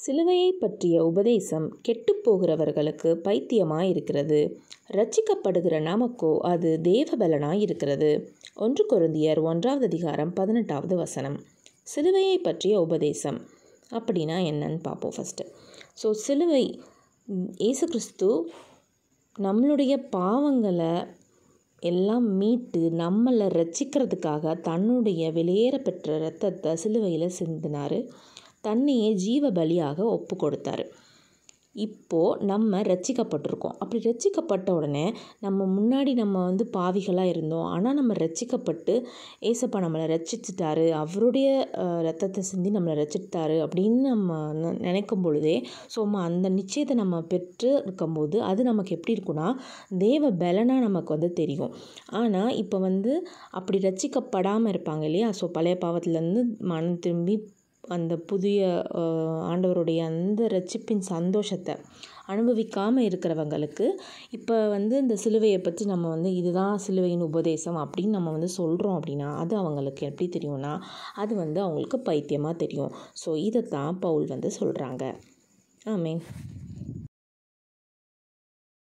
சிலுவையை பற்றிய உபதேசம் கெட்டுப்போகிறவர்களுக்கு பைத்தியமாக இருக்கிறது ரட்சிக்கப்படுகிற நமக்கோ அது தேவபலனாய் இருக்கிறது ஒன்று குருந்தியர் ஒன்றாவது அதிகாரம் பதினெட்டாவது வசனம் சிலுவையை பற்றிய உபதேசம் அப்படின்னா என்னன்னு பார்ப்போம் ஃபஸ்ட்டு ஸோ சிலுவை இயேசு கிறிஸ்து நம்மளுடைய பாவங்களை எல்லாம் மீட்டு நம்மளை ரச்சிக்கிறதுக்காக தன்னுடைய வெளியேற பெற்ற ரத்தத்தை சிலுவையில் சிந்தினார் தன்னையே ஜீவ பலியாக ஒப்பு கொடுத்தார் இப்போது நம்ம ரச்சிக்கப்பட்டிருக்கோம் அப்படி ரட்சிக்கப்பட்ட உடனே நம்ம முன்னாடி நம்ம வந்து பாவிகளாக இருந்தோம் ஆனால் நம்ம ரட்சிக்கப்பட்டு ஏசப்பா நம்மளை ரட்சிச்சிட்டாரு அவருடைய ரத்தத்தை சிந்தி நம்மளை ரச்சிட்டாரு அப்படின்னு நம்ம நினைக்கும் பொழுதே ஸோ நம்ம அந்த நிச்சயத்தை நம்ம பெற்று இருக்கும்போது அது நமக்கு எப்படி இருக்குன்னா தேவ பலனாக நமக்கு வந்து தெரியும் ஆனால் இப்போ வந்து அப்படி ரச்சிக்கப்படாமல் இருப்பாங்க இல்லையா ஸோ பழைய பாவத்துலேருந்து மனம் திரும்பி அந்த புதிய ஆண்டவருடைய அந்த ரட்சிப்பின் சந்தோஷத்தை அனுபவிக்காமல் இருக்கிறவங்களுக்கு இப்போ வந்து இந்த சிலுவையை பற்றி நம்ம வந்து இதுதான் சிலுவையின் உபதேசம் அப்படின்னு நம்ம வந்து சொல்கிறோம் அப்படின்னா அது அவங்களுக்கு எப்படி தெரியும்னா அது வந்து அவங்களுக்கு பைத்தியமாக தெரியும் ஸோ இதைத்தான் பவுல் வந்து சொல்கிறாங்க மீன்